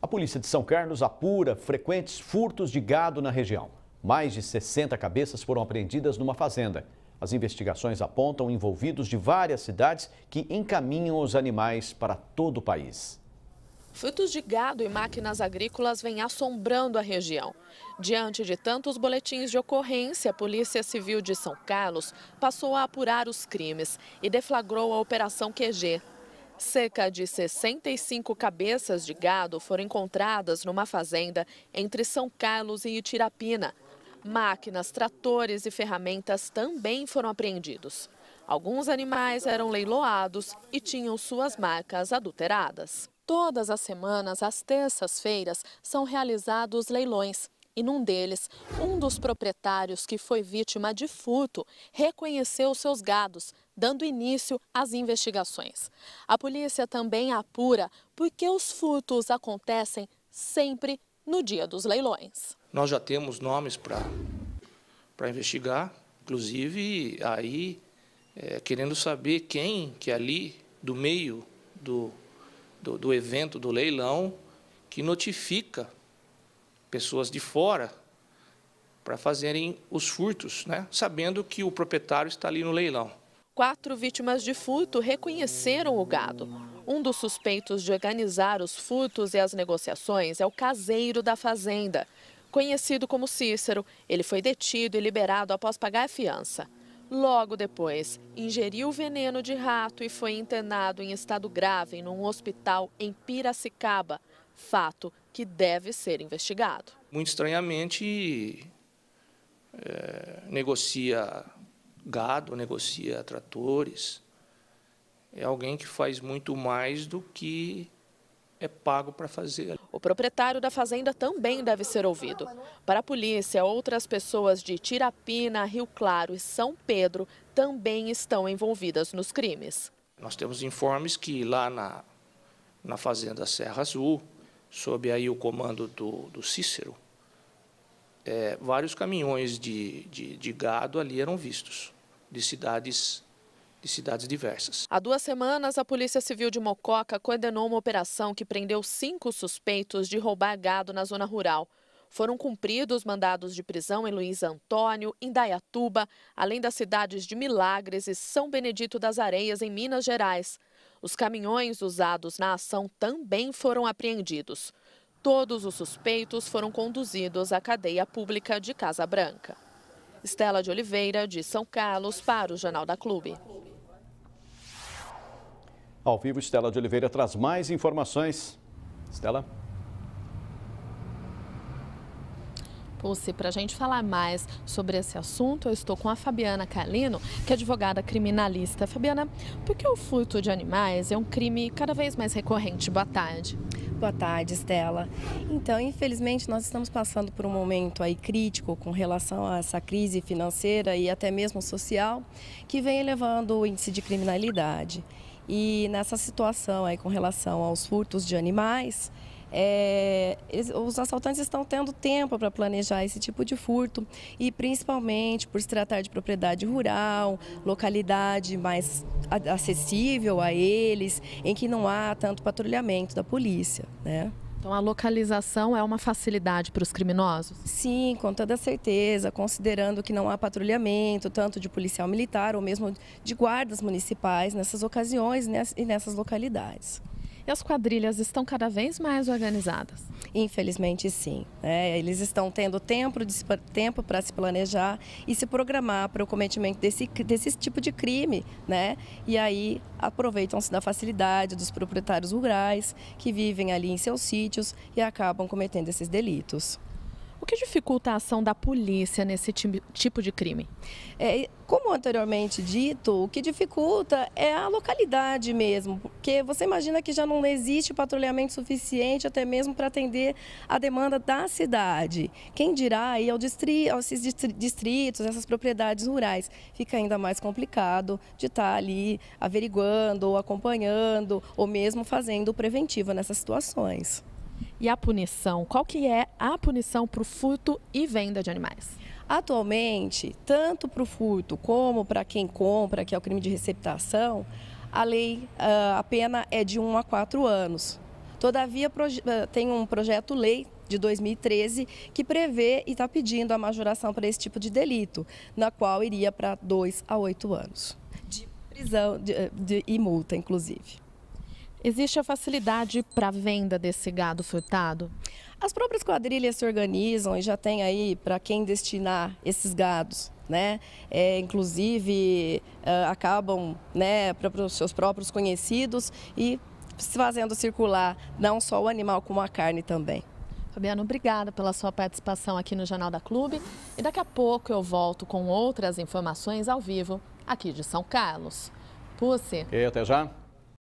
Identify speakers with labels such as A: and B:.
A: A polícia de São Carlos apura frequentes furtos de gado na região. Mais de 60 cabeças foram apreendidas numa fazenda. As investigações apontam envolvidos de várias cidades que encaminham os animais para todo o país.
B: Furtos de gado e máquinas agrícolas vêm assombrando a região. Diante de tantos boletins de ocorrência, a Polícia Civil de São Carlos passou a apurar os crimes e deflagrou a Operação QG, Cerca de 65 cabeças de gado foram encontradas numa fazenda entre São Carlos e Itirapina. Máquinas, tratores e ferramentas também foram apreendidos. Alguns animais eram leiloados e tinham suas marcas adulteradas. Todas as semanas, às terças-feiras, são realizados leilões. E num deles, um dos proprietários que foi vítima de furto reconheceu seus gados, dando início às investigações. A polícia também apura porque os furtos acontecem sempre no dia dos leilões.
A: Nós já temos nomes para investigar, inclusive aí é, querendo saber quem que é ali do meio do, do, do evento do leilão que notifica pessoas de fora para fazerem os furtos, né? sabendo que o proprietário está ali no leilão.
B: Quatro vítimas de furto reconheceram o gado. Um dos suspeitos de organizar os furtos e as negociações é o caseiro da fazenda. Conhecido como Cícero, ele foi detido e liberado após pagar a fiança. Logo depois, ingeriu veneno de rato e foi internado em estado grave num hospital em Piracicaba. Fato que deve ser investigado.
A: Muito estranhamente, é, negocia gado, negocia tratores. É alguém que faz muito mais do que é pago para fazer.
B: O proprietário da fazenda também deve ser ouvido. Para a polícia, outras pessoas de Tirapina, Rio Claro e São Pedro também estão envolvidas nos crimes.
A: Nós temos informes que lá na, na fazenda Serra Azul, sob aí o comando do, do Cícero, é, vários caminhões de, de, de gado ali eram vistos, de cidades de cidades diversas.
B: Há duas semanas, a Polícia Civil de Mococa coordenou uma operação que prendeu cinco suspeitos de roubar gado na zona rural. Foram cumpridos mandados de prisão em Luiz Antônio, Indaiatuba, além das cidades de Milagres e São Benedito das Areias, em Minas Gerais. Os caminhões usados na ação também foram apreendidos. Todos os suspeitos foram conduzidos à cadeia pública de Casa Branca. Estela de Oliveira, de São Carlos, para o Jornal da Clube.
A: Ao vivo, Estela de Oliveira traz mais informações. Estela.
B: Pulse para a gente falar mais sobre esse assunto, eu estou com a Fabiana Calino, que é advogada criminalista. Fabiana,
C: por que o furto de animais é um crime cada vez mais recorrente? Boa tarde. Boa tarde, Estela. Então, infelizmente, nós estamos passando por um momento aí crítico com relação a essa crise financeira e até mesmo social, que vem elevando o índice de criminalidade. E nessa situação aí com relação aos furtos de animais, é, eles, os assaltantes estão tendo tempo para planejar esse tipo de furto e principalmente por se tratar de propriedade rural, localidade mais acessível a eles, em que não há tanto patrulhamento da polícia, né? Então a localização é uma facilidade para os criminosos? Sim, com toda certeza, considerando que não há patrulhamento, tanto de policial militar ou mesmo de guardas municipais nessas ocasiões e nessas localidades. E as quadrilhas estão cada vez mais organizadas? Infelizmente, sim. É, eles estão tendo tempo para se planejar e se programar para o cometimento desse, desse tipo de crime, né? E aí aproveitam-se da facilidade dos proprietários rurais que vivem ali em seus sítios e acabam cometendo esses delitos que dificulta a ação da polícia nesse tipo de crime? É, como anteriormente dito, o que dificulta é a localidade mesmo, porque você imagina que já não existe patrulhamento suficiente até mesmo para atender a demanda da cidade. Quem dirá aí ao distri, aos distritos, essas propriedades rurais, fica ainda mais complicado de estar tá ali averiguando, ou acompanhando, ou mesmo fazendo preventivo nessas situações. E a punição? Qual que é a punição para o furto e venda de animais? Atualmente, tanto para o furto como para quem compra, que é o crime de receptação, a lei, ah, a pena é de 1 a 4 anos. Todavia, ah, tem um projeto-lei de 2013 que prevê e está pedindo a majoração para esse tipo de delito, na qual iria para 2 a 8 anos de prisão e multa, inclusive. Existe a facilidade para venda desse gado furtado? As próprias quadrilhas se organizam e já tem aí para quem destinar esses gados. Né? É, inclusive uh, acabam né, para os seus próprios conhecidos e fazendo circular não só o animal como a carne também.
B: Fabiano, obrigada pela sua participação aqui no Jornal da Clube e daqui a pouco eu volto com outras informações ao vivo aqui de São Carlos. Pussy.
A: E até já.